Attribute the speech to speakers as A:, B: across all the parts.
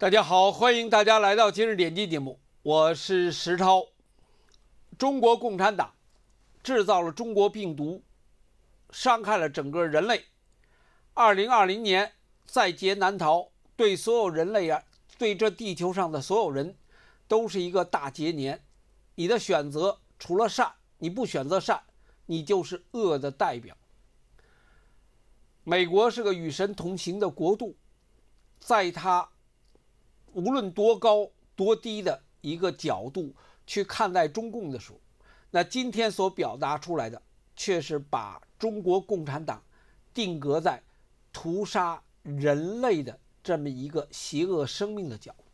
A: 大家好，欢迎大家来到今日点击节目，我是石超。中国共产党制造了中国病毒，伤害了整个人类。二零二零年在劫难逃，对所有人类啊，对这地球上的所有人都是一个大劫年。你的选择除了善，你不选择善，你就是恶的代表。美国是个与神同行的国度，在他。无论多高多低的一个角度去看待中共的时候，那今天所表达出来的却是把中国共产党定格在屠杀人类的这么一个邪恶生命的角度。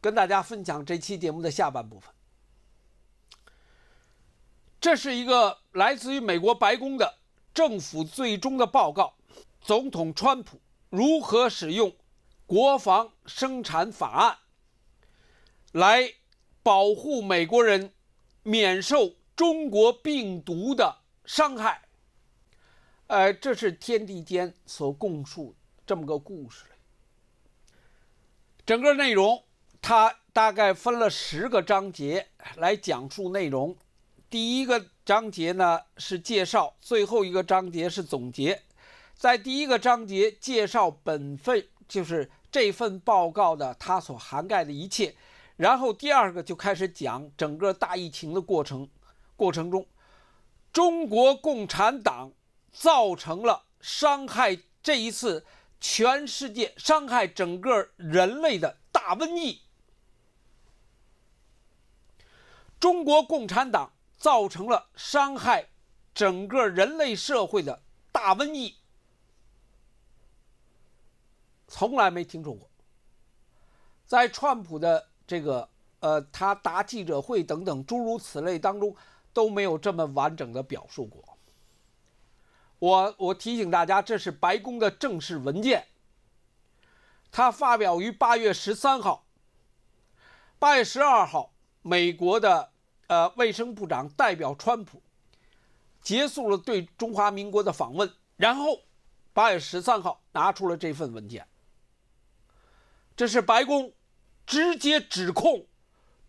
A: 跟大家分享这期节目的下半部分。这是一个来自于美国白宫的政府最终的报告，总统川普如何使用。国防生产法案，来保护美国人免受中国病毒的伤害。呃，这是天地间所供述这么个故事整个内容它大概分了十个章节来讲述内容。第一个章节呢是介绍，最后一个章节是总结。在第一个章节介绍本费，就是。这份报告的它所涵盖的一切，然后第二个就开始讲整个大疫情的过程过程中，中国共产党造成了伤害。这一次，全世界伤害整个人类的大瘟疫，中国共产党造成了伤害整个人类社会的大瘟疫。从来没听说过，在川普的这个呃，他答记者会等等诸如此类当中都没有这么完整的表述过。我我提醒大家，这是白宫的正式文件，他发表于八月十三号。八月十二号，美国的呃卫生部长代表川普结束了对中华民国的访问，然后八月十三号拿出了这份文件。这是白宫直接指控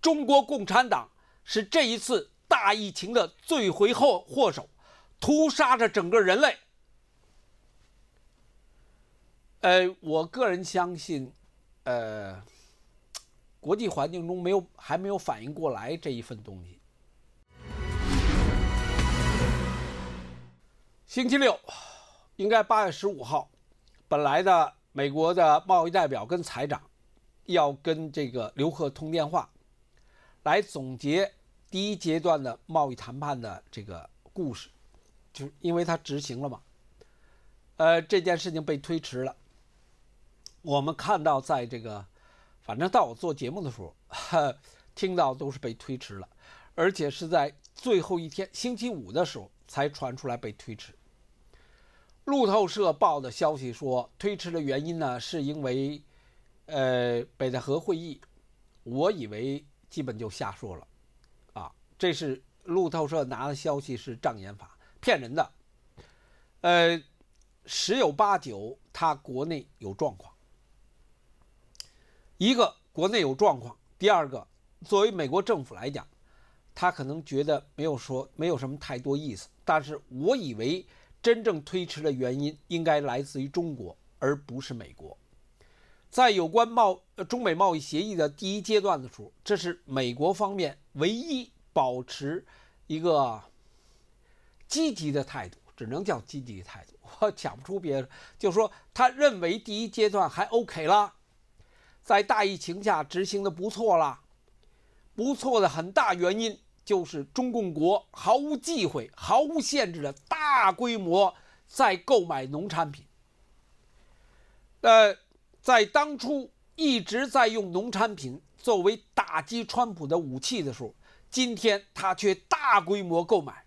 A: 中国共产党是这一次大疫情的罪魁祸祸首，屠杀着整个人类。呃，我个人相信，呃，国际环境中没有还没有反应过来这一份东西。星期六，应该八月十五号，本来的。美国的贸易代表跟财长要跟这个刘鹤通电话，来总结第一阶段的贸易谈判的这个故事，就是因为他执行了嘛，呃，这件事情被推迟了。我们看到，在这个，反正到我做节目的时候，听到都是被推迟了，而且是在最后一天星期五的时候才传出来被推迟。路透社报的消息说，推迟的原因呢，是因为，呃，北戴河会议，我以为基本就瞎说了，啊，这是路透社拿的消息是障眼法，骗人的，呃，十有八九他国内有状况，一个国内有状况，第二个，作为美国政府来讲，他可能觉得没有说没有什么太多意思，但是我以为。真正推迟的原因应该来自于中国，而不是美国。在有关贸中美贸易协议的第一阶段的时候，这是美国方面唯一保持一个积极的态度，只能叫积极的态度，我讲不出别的。就说他认为第一阶段还 OK 了，在大疫情下执行的不错了，不错的很大原因。就是中共国毫无忌讳、毫无限制的大规模在购买农产品。呃，在当初一直在用农产品作为打击川普的武器的时候，今天他却大规模购买。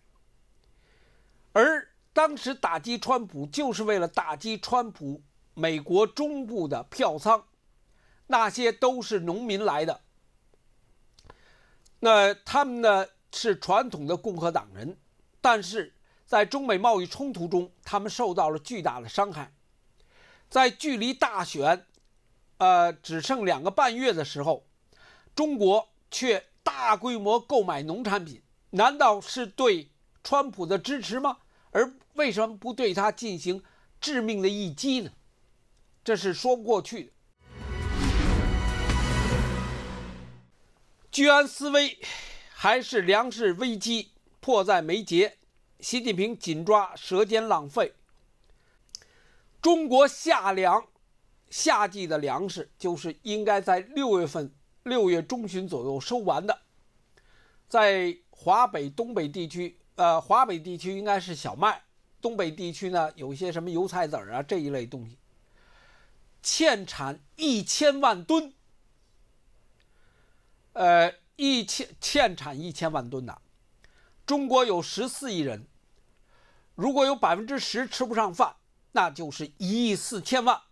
A: 而当时打击川普，就是为了打击川普美国中部的票仓，那些都是农民来的。那他们呢是传统的共和党人，但是在中美贸易冲突中，他们受到了巨大的伤害。在距离大选，呃，只剩两个半月的时候，中国却大规模购买农产品，难道是对川普的支持吗？而为什么不对他进行致命的一击呢？这是说不过去的。居安思危，还是粮食危机迫在眉睫。习近平紧抓舌尖浪费。中国夏粮，夏季的粮食就是应该在六月份、六月中旬左右收完的。在华北、东北地区，呃，华北地区应该是小麦，东北地区呢，有些什么油菜籽儿啊这一类东西，欠产一千万吨。呃，一千欠产一千万吨呐，中国有十四亿人，如果有百分之十吃不上饭，那就是一亿四千万。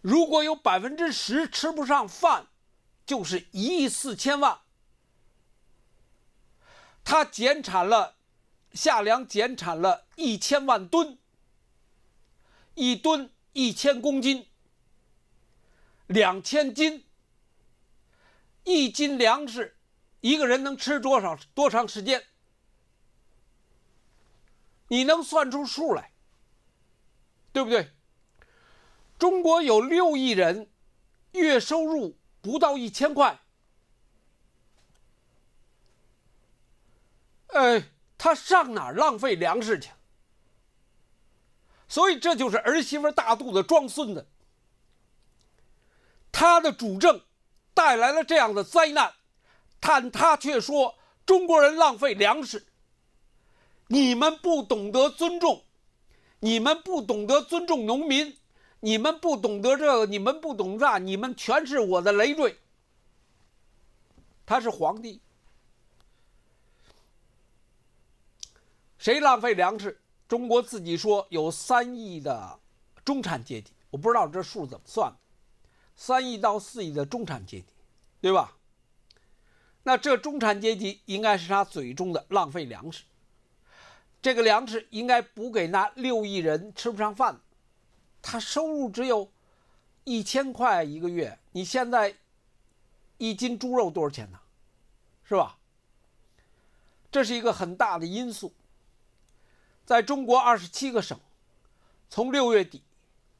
A: 如果有百分之十吃不上饭，就是一亿四千万。他减产了，夏粮减产了一千万吨，一吨一千公斤，两千斤。一斤粮食，一个人能吃多少多长时间？你能算出数来，对不对？中国有六亿人，月收入不到一千块，哎，他上哪浪费粮食去？所以这就是儿媳妇大肚子装孙子，他的主政。带来了这样的灾难，但他却说中国人浪费粮食，你们不懂得尊重，你们不懂得尊重农民，你们不懂得这个，你们不懂那，你们全是我的累赘。他是皇帝，谁浪费粮食？中国自己说有三亿的中产阶级，我不知道这数怎么算的。三亿到四亿的中产阶级，对吧？那这中产阶级应该是他嘴中的浪费粮食，这个粮食应该补给那六亿人吃不上饭。他收入只有，一千块一个月。你现在，一斤猪肉多少钱呢？是吧？这是一个很大的因素。在中国二十七个省，从六月底。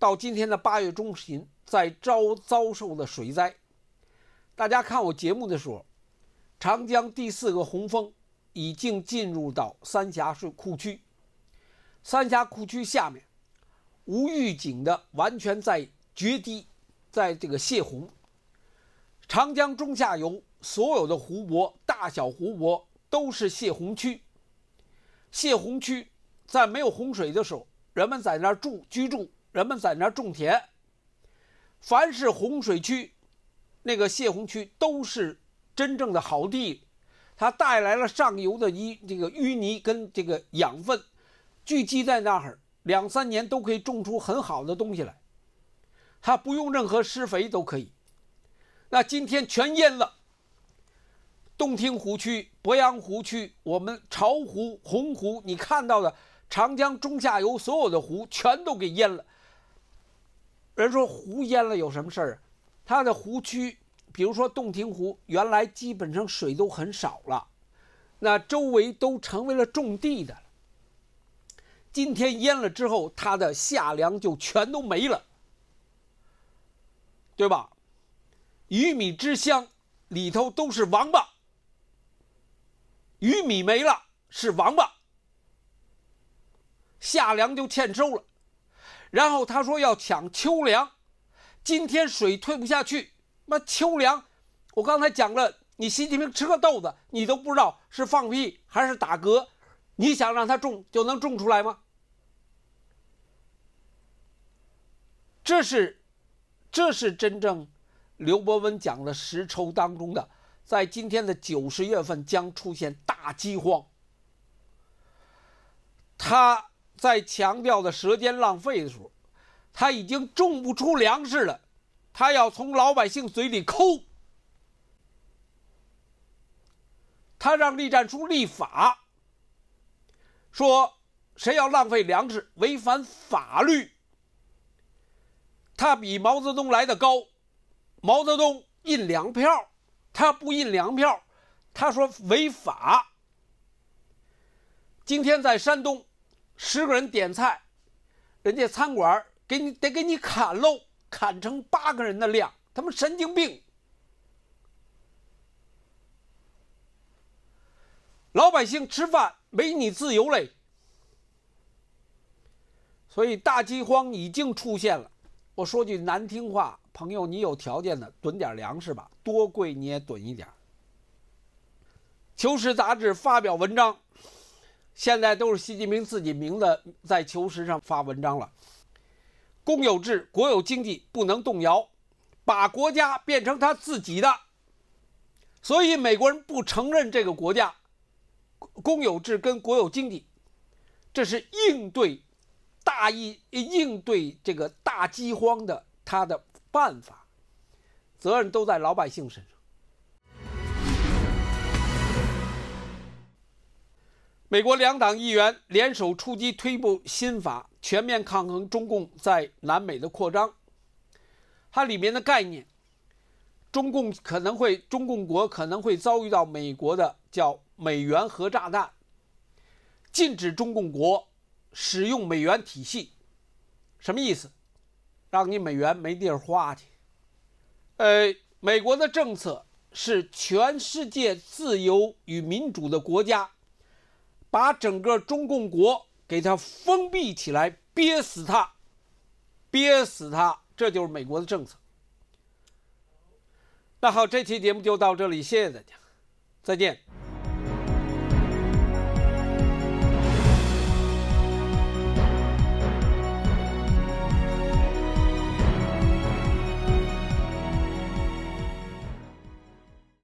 A: 到今天的八月中旬，在遭遭受了水灾。大家看我节目的时候，长江第四个洪峰已经进入到三峡水库区。三峡库区下面无预警的，完全在决堤，在这个泄洪。长江中下游所有的湖泊，大小湖泊都是泄洪区。泄洪区在没有洪水的时候，人们在那儿住居住。人们在那儿种田。凡是洪水区，那个泄洪区都是真正的好地，它带来了上游的淤这个淤泥跟这个养分，聚集在那儿，两三年都可以种出很好的东西来，它不用任何施肥都可以。那今天全淹了，洞庭湖区、鄱阳湖区、我们巢湖、洪湖，你看到的长江中下游所有的湖全都给淹了。有人说湖淹了有什么事儿啊？它的湖区，比如说洞庭湖，原来基本上水都很少了，那周围都成为了种地的今天淹了之后，它的夏粮就全都没了，对吧？鱼米之乡里头都是王八，鱼米没了是王八，夏粮就欠收了。然后他说要抢秋粮，今天水退不下去，那秋粮！我刚才讲了，你习近平吃个豆子，你都不知道是放屁还是打嗝，你想让他种就能种出来吗？这是，这是真正刘伯温讲的十抽当中的，在今天的九十月份将出现大饥荒。他。在强调的“舌尖浪费”的时候，他已经种不出粮食了。他要从老百姓嘴里抠。他让栗战书立法，说谁要浪费粮食，违反法律。他比毛泽东来的高。毛泽东印粮票，他不印粮票。他说违法。今天在山东。十个人点菜，人家餐馆给你得给你砍喽，砍成八个人的量，他们神经病。老百姓吃饭没你自由嘞，所以大饥荒已经出现了。我说句难听话，朋友，你有条件的囤点粮食吧，多贵你也囤一点求实》杂志发表文章。现在都是习近平自己名字在求实上发文章了，公有制、国有经济不能动摇，把国家变成他自己的。所以美国人不承认这个国家，公有制跟国有经济，这是应对大疫、应对这个大饥荒的他的办法，责任都在老百姓身上。美国两党议员联手出击，推布新法，全面抗衡中共在南美的扩张。它里面的概念，中共可能会，中共国可能会遭遇到美国的叫“美元核炸弹”，禁止中共国使用美元体系，什么意思？让你美元没地儿花去。呃，美国的政策是全世界自由与民主的国家。把整个中共国给他封闭起来，憋死他，憋死他，这就是美国的政策。那好，这期节目就到这里，谢谢大家，再见。